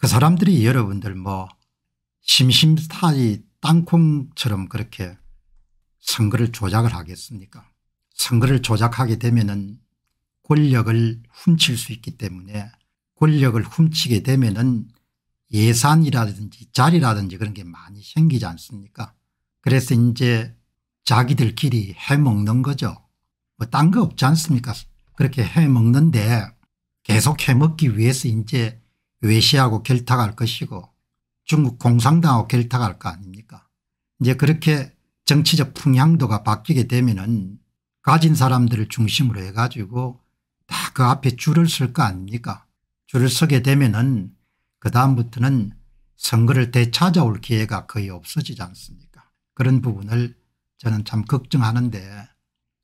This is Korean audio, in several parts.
그 사람들이 여러분들 뭐 심심타이 땅콩처럼 그렇게 선거를 조작을 하겠습니까 선거를 조작하게 되면 은 권력을 훔칠 수 있기 때문에 권력을 훔치게 되면 은 예산이라든지 자리라든지 그런 게 많이 생기지 않습니까 그래서 이제 자기들끼리 해먹는 거죠. 뭐 딴 거 없지 않습니까 그렇게 해먹는데 계속 해먹기 위해서 이제 외시하고 결탁할 것이고 중국 공산당하고 결탁할 거 아닙니까 이제 그렇게 정치적 풍향도가 바뀌게 되면은 가진 사람들을 중심으로 해가지고 다 그 앞에 줄을 설 거 아닙니까 줄을 서게 되면은 그 다음부터는 선거를 되찾아올 기회가 거의 없어지지 않습니까 그런 부분을 저는 참 걱정하는데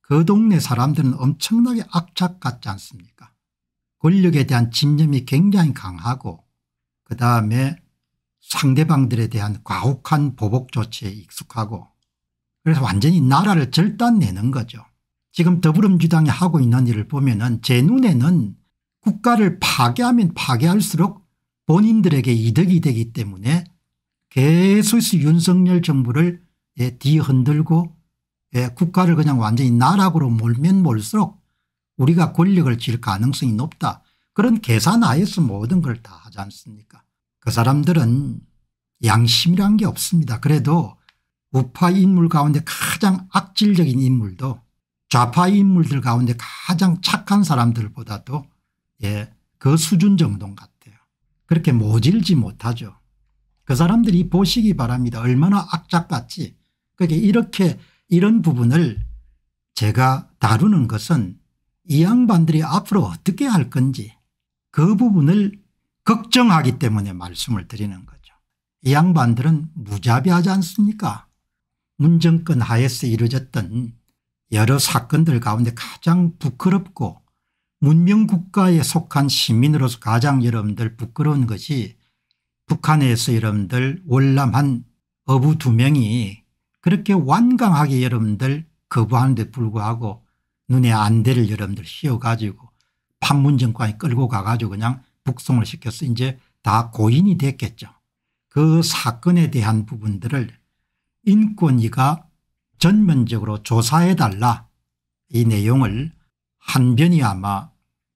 그 동네 사람들은 엄청나게 악착 같지 않습니까 권력에 대한 집념이 굉장히 강하고 그다음에 상대방들에 대한 과혹한 보복 조치에 익숙하고 그래서 완전히 나라를 절단내는 거죠. 지금 더불어민주당이 하고 있는 일을 보면 은제 눈에는 국가를 파괴하면 파괴할수록 본인들에게 이득이 되기 때문에 계속해서 윤석열 정부를 예, 뒤흔들고 예, 국가를 그냥 완전히 나락으로 몰면 몰수록 우리가 권력을 질 가능성이 높다 그런 계산 하에서 모든 걸 다 하지 않습니까 그 사람들은 양심이란 게 없습니다 그래도 우파 인물 가운데 가장 악질적인 인물도 좌파 인물들 가운데 가장 착한 사람들보다도 예, 그 수준 정도인 것 같아요 그렇게 모질지 못하죠 그 사람들이 보시기 바랍니다 얼마나 악작같이 그게 렇 이렇게 이런 부분을 제가 다루는 것은 이 양반들이 앞으로 어떻게 할 건지 그 부분을 걱정하기 때문에 말씀을 드리는 거죠. 이 양반들은 무자비하지 않습니까 문정권 하에서 이루어졌던 여러 사건들 가운데 가장 부끄럽고 문명국가에 속한 시민으로서 가장 여러분들 부끄러운 것이 북한에서 여러분들 월남한 어부 두 명이 그렇게 완강하게 여러분들 거부하는 데 불구하고 눈에 안대를 여러분들 씌워가지고 판문정권이 끌고 가가지고 그냥 북송을 시켜서 이제 다 고인이 됐겠죠. 그 사건에 대한 부분들을 인권위가 전면적으로 조사해달라 이 내용을 한변이 아마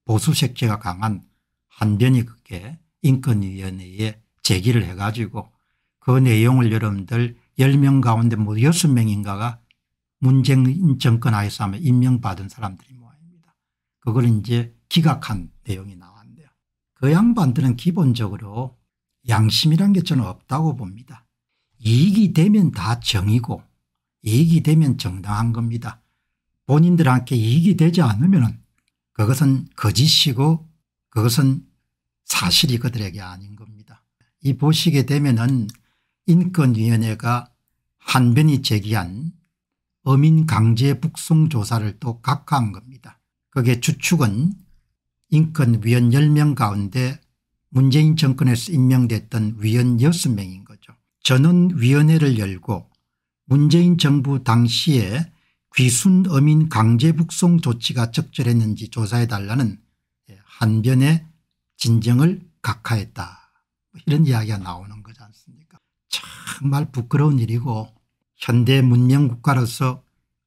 보수 색채가 강한 한변이 그게 인권위원회에 제기를 해가지고 그 내용을 여러분들 10명 가운데 뭐 6명인가가 문재인 정권 하에서 아마 임명받은 사람들이 모아입니다. 그걸 이제 기각한 내용이 나왔는요그 양반들은 기본적으로 양심이란 게 저는 없다고 봅니다. 이익이 되면 다 정이고 이익이 되면 정당한 겁니다. 본인들한테 이익이 되지 않으면 그것은 거짓이고 그것은 사실이 그들에게 아닌 겁니다. 이 보시게 되면 은 인권위원회가 한변이 제기한 범인 강제 북송 조사를 또 각하한 겁니다. 그게 주축은 인권위원 10명 가운데 문재인 정권에서 임명됐던 위원 6명인 거죠. 전원위원회를 열고 문재인 정부 당시에 귀순 어민 강제 북송 조치가 적절했는지 조사해달라는 예, 한변의 진정을 각하했다. 뭐 이런 이야기가 나오는 거지 않습니까 정말 부끄러운 일이고 현대 문명국가로서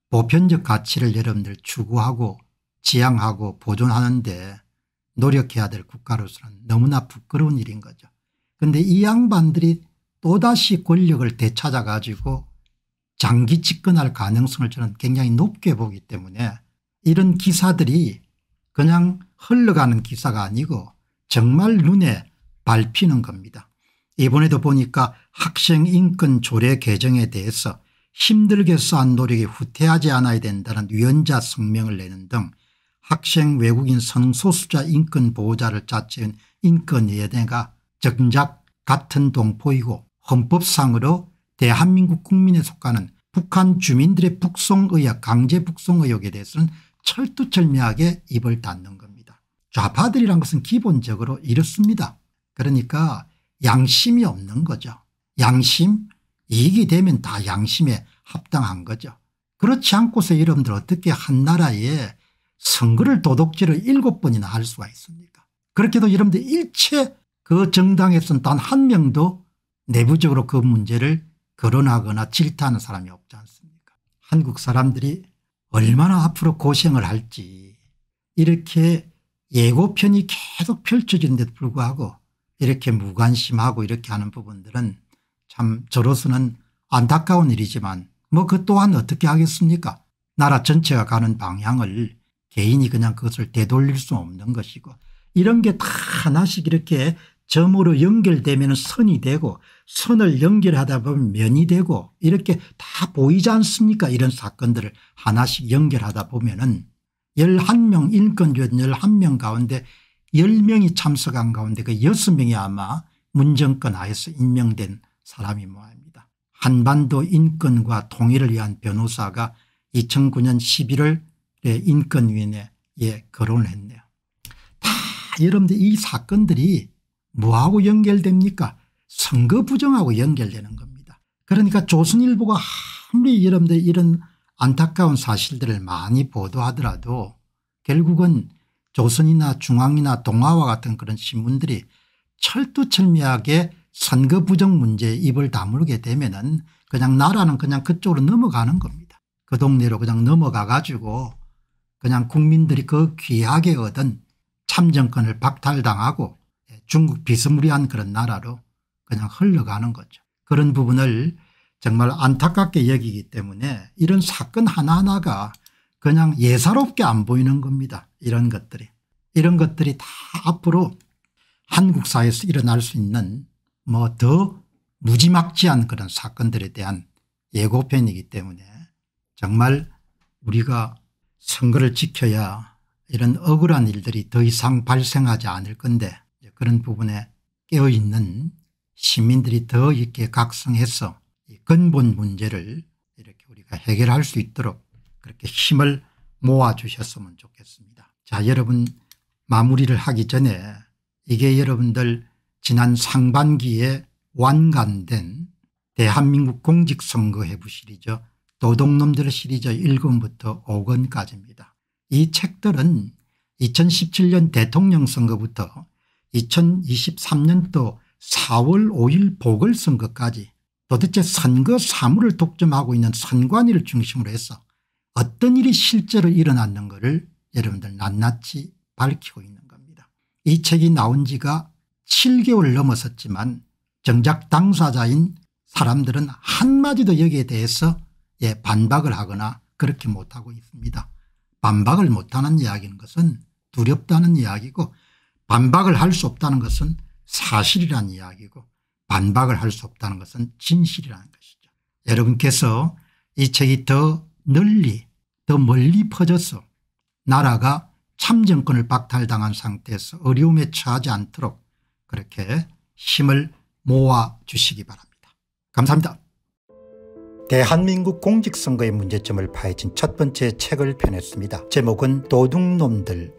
보편적 가치를 여러분들 추구하고 지향하고 보존하는데 노력해야 될 국가로서는 너무나 부끄러운 일인 거죠. 그런데 이 양반들이 또다시 권력을 되찾아 가지고 장기 집권할 가능성을 저는 굉장히 높게 보기 때문에 이런 기사들이 그냥 흘러가는 기사가 아니고 정말 눈에 밟히는 겁니다. 이번에도 보니까 학생 인권 조례 개정에 대해서 힘들게 쌓은 노력이 후퇴하지 않아야 된다는 위원자 성명을 내는 등 학생 외국인 성소수자 인권 보호자를 자체한 인권예대가 정작 같은 동포이고 헌법상으로 대한민국 국민에 속하는 북한 주민들의 북송의학 강제 북송 의혹에 대해서는 철두철미하게 입을 닫는 겁니다. 좌파들이란 것은 기본적으로 이렇습니다. 그러니까 양심이 없는 거죠. 양심 이익이 되면 다 양심에 합당한 거죠. 그렇지 않고서 여러분들 어떻게 한 나라에 선거를 도둑질을 일곱 번이나 할 수가 있습니까 그렇게도 여러분들 일체 그 정당에서는 단 한 명도 내부적으로 그 문제를 거론하거나 질타하는 사람이 없지 않습니까 한국 사람들이 얼마나 앞으로 고생을 할지 이렇게 예고편이 계속 펼쳐지는데도 불구하고 이렇게 무관심하고 이렇게 하는 부분들은 참 저로서는 안타까운 일이지만 뭐 그 또한 어떻게 하겠습니까 나라 전체가 가는 방향을 개인이 그냥 그것을 되돌릴 수 없는 것이고 이런 게 다 하나씩 이렇게 점으로 연결되면 선이 되고 선을 연결하다 보면 면이 되고 이렇게 다 보이지 않습니까 이런 사건들을 하나씩 연결하다 보면 은 11명 인권위원 11명 가운데 10명이 참석한 가운데 그 6명이 아마 문정권 하에서 임명된 사람이 모합니다. 한반도 인권과 통일을 위한 변호사가 2009년 11월에 인권위원회에 거론을 했네요. 다 여러분들 이 사건들이 뭐하고 연결됩니까 선거 부정하고 연결되는 겁니다. 그러니까 조선일보가 아무리 여러분들 이런 안타까운 사실들을 많이 보도하더라도 결국은 조선이나 중앙이나 동아와 같은 그런 신문들이 철두철미하게 선거 부정 문제에 입을 다물게 되면은 그냥 나라는 그냥 그쪽으로 넘어가는 겁니다. 그 동네로 그냥 넘어가 가지고 그냥 국민들이 그 귀하게 얻은 참정권을 박탈당하고 중국 비스무리한 그런 나라로 그냥 흘러가는 거죠. 그런 부분을 정말 안타깝게 여기기 때문에 이런 사건 하나하나가 그냥 예사롭게 안 보이는 겁니다. 이런 것들이. 이런 것들이 다 앞으로 한국 사회에서 일어날 수 있는 뭐 더 무지막지한 그런 사건들에 대한 예고편이기 때문에 정말 우리가 선거를 지켜야 이런 억울한 일들이 더 이상 발생하지 않을 건데 그런 부분에 깨어있는 시민들이 더 있게 각성해서 근본 문제를 이렇게 우리가 해결할 수 있도록 그렇게 힘을 모아주셨으면 좋겠습니다. 자 여러분 마무리를 하기 전에 이게 여러분들 지난 상반기에 완간된 대한민국 공직선거해부 시리즈 도둑놈들 시리즈 1권부터 5권까지입니다. 이 책들은 2017년 대통령 선거부터 2023년도 4월 5일 보궐선거까지 도대체 선거 사무를 독점하고 있는 선관위를 중심으로 해서 어떤 일이 실제로 일어났는 것을 여러분들 낱낱이 밝히고 있는 겁니다. 이 책이 나온 지가 7개월 넘었었지만 정작 당사자인 사람들은 한마디도 여기에 대해서 예, 반박을 하거나 그렇게 못하고 있습니다. 반박을 못하는 이야기인 것은 두렵다는 이야기고 반박을 할 수 없다는 것은 사실이란 이야기고 반박을 할 수 없다는 것은 진실이라는 것이죠. 여러분께서 이 책이 더 널리 더 멀리 퍼졌어 나라가 참정권을 박탈당한 상태에서 어려움에 처하지 않도록 그렇게 힘을 모아 주시기 바랍니다. 감사합니다. 대한민국 공직선거의 문제점을 파헤친 첫 번째 책을 펴냈습니다. 제목은 도둑놈들